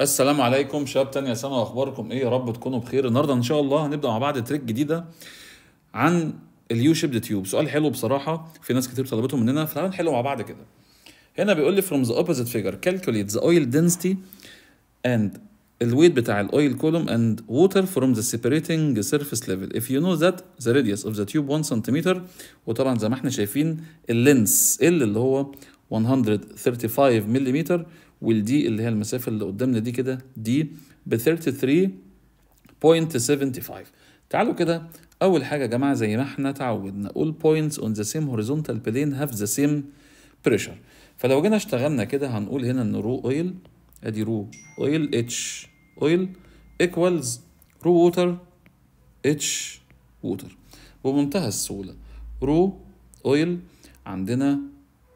السلام عليكم شباب تانية سنة اخباركم ايه يا رب تكونوا بخير النهارده ان شاء الله هنبدا مع بعض تريك جديده عن اليو شيب تيوب سؤال حلو بصراحه في ناس كتير طلبته مننا فهنحله نحله مع بعض كده هنا بيقول لي from the opposite figure calculate the oil density and الويت بتاع الاويل كولوم and water from the separating surface level if you know that the radius of the tube 1 سنتيمتر وطبعا زي ما احنا شايفين اللينس ال اللي هو 135 ملم mm والدي اللي هي المسافه اللي قدامنا دي كده دي ب 33.75 تعالوا كده اول حاجه يا جماعه زي ما احنا اتعودنا all points on the same horizontal plane have the same pressure فلو جينا اشتغلنا كده هنقول هنا ان رو اويل ادي رو اويل اتش اويل ايكوالز رو ووتر اتش ووتر بمنتهى السهوله رو اويل عندنا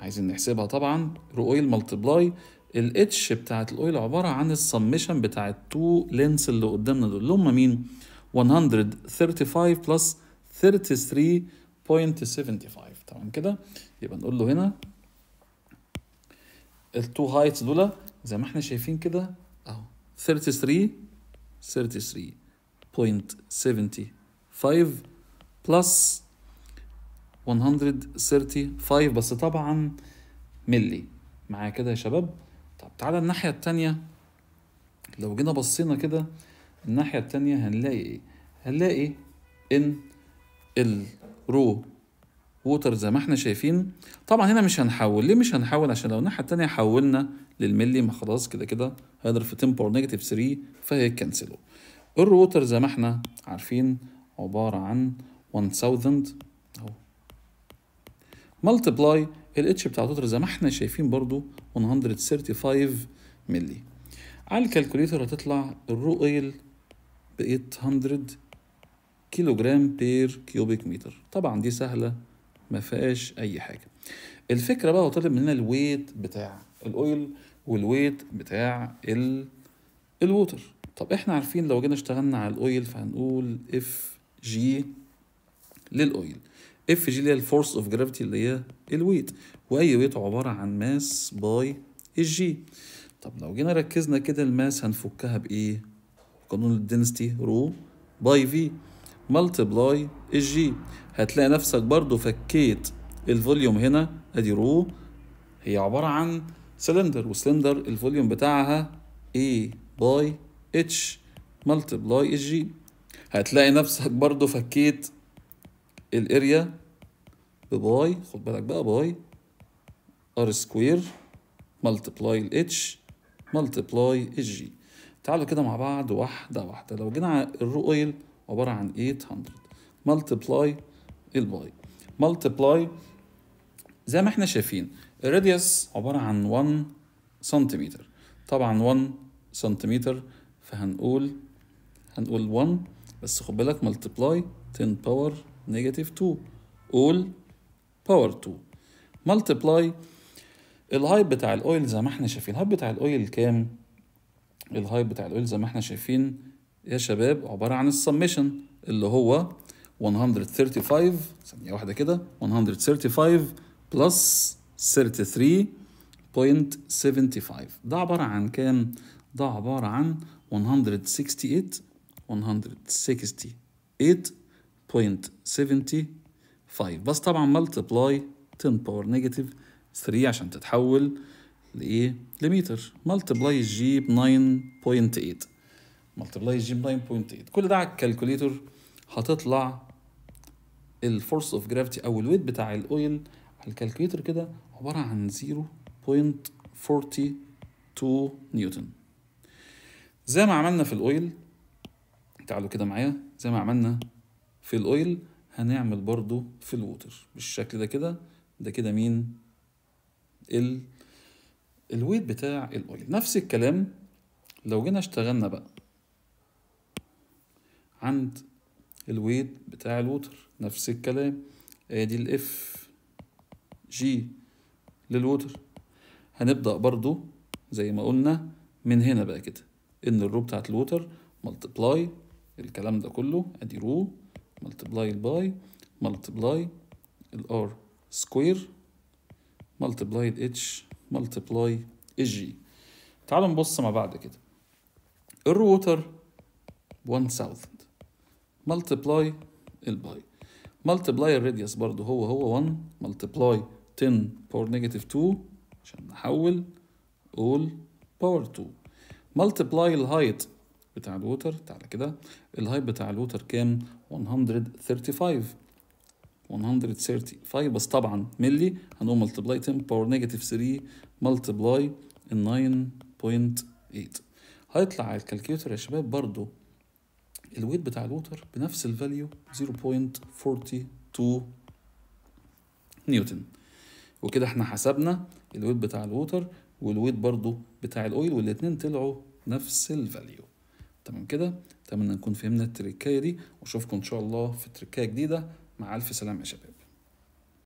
عايزين نحسبها طبعا رو اويل ملتبلاي الاتش بتاعت الاويل عباره عن السمشن بتاعت تو لينس اللي قدامنا دول اللي هم مين 135 بلس 33.75 تمام كده يبقى نقول له هنا التو هايتس دول زي ما احنا شايفين كده اهو 33 33.75 بلس 135 بس طبعا ملي معايا كده يا شباب طب تعالى الناحية التانية لو جينا بصينا كده الناحية التانية هنلاقي ايه هنلاقي ان الرو ووتر زي ما احنا شايفين طبعا هنا مش هنحول ليه مش هنحول عشان لو الناحيه التانية حولنا للملي ما خلاص كده كده هنضرب في تمبور نيجاتيف 3 الرو ووتر زي ما احنا عارفين عباره عن 1000 اهو ملتبلاي الاتش بتاع توتر زي ما احنا شايفين برضو 135 مللي على الكالكوليتر هتطلع الرو اويل ب 800 كيلو جرام بير كيوبيك متر طبعا دي سهله ما فيهاش اي حاجه الفكره بقى هو مننا الويت بتاع الاويل والويت بتاع ال الووتر طب احنا عارفين لو جينا اشتغلنا على الاويل فهنقول اف جي للاويل اف جي اللي هي الفورس اوف جرافيتي اللي هي الويت واي ويت عباره عن ماس باي الجي طب لو جينا ركزنا كده الماس هنفكها بايه قانون الدنسيتي رو باي في ملتبلاي الجي هتلاقي نفسك برضو فكيت الفوليوم هنا ادي رو هي عباره عن سلندر وسلندر الفوليوم بتاعها اي باي اتش ملتبلاي الجي هتلاقي نفسك برضو فكيت الاريا بباي خد بالك بقى باي ار سكوير ملتبلاي الاتش ملتبلاي الجي تعالوا كده مع بعض واحدة واحدة لو جينا على الرو اويل عبارة عن 800 ملتبلاي الباي ملتبلاي زي ما احنا شايفين الراديوس عبارة عن 1 سنتيمتر طبعا 1 سنتيمتر فهنقول هنقول 1 بس خد بالك ملتبلاي 10 باور نيجاتيف 2 all power 2 ملتبلاي الهايب بتاع الاويل زي ما احنا شايفين الهايب بتاع الاويل كام الهايب بتاع الاويل زي ما احنا شايفين يا شباب عبارة عن السميشن اللي هو 135 ثانية واحدة كده 135 بلس 33.75 ده عبارة عن كام؟ ده عبارة عن 168 168 0.75 بس طبعا ملتبلاي 10 باور نيجاتيف 3 عشان تتحول لايه لمتر ملتبلاي الجي ب 9.8 ملتبلاي الجي ب 9.8 كل ده على الكالكوليتر هتطلع الفورس اوف جرافيتي او الويت بتاع الاويل على الكالكوليتر كده عباره عن 0.42 نيوتن زي ما عملنا في الاويل تعالوا كده معايا زي ما عملنا في الاويل هنعمل برضو في الووتر بالشكل ده كده ده كده مين ال الويت بتاع الاويل نفس الكلام لو جينا اشتغلنا بقى عند الويت بتاع الووتر نفس الكلام ادي الاف جي للووتر هنبدأ برضو زي ما قلنا من هنا بقى كده ان الرو بتاعت الووتر ملتبلاي الكلام ده كله ادي رو ملتبلاي الباي ملتبلاي الار سكوير ملتبلاي الاتش ملتبلاي الجي تعالوا نبص مع بعض كده الروتر 1000 ملتبلاي الباي ملتبلاي الراديوس برضو هو هو 1 ملتبلاي 10 باور نيجاتيف 2 عشان نحول all باور 2 ملتبلاي الهايت بتاع الوتر تعالى كده الهايب بتاع الوتر كام 135 135 بس طبعا ملي هنقول ملتبلاي 10 باور نيجاتيف 3 ملتبلاي 9.8 هيطلع على الكالكيوتر يا شباب برضو الويت بتاع الوتر بنفس الفاليو 0.42 نيوتن وكده احنا حسبنا الويت بتاع الوتر والويت برضو بتاع الاويل والاتنين طلعوا نفس الفاليو تمام كده اتمنى نكون فهمنا التركايه دي واشوفكم ان شاء الله في تركايه جديده مع الف سلامه يا شباب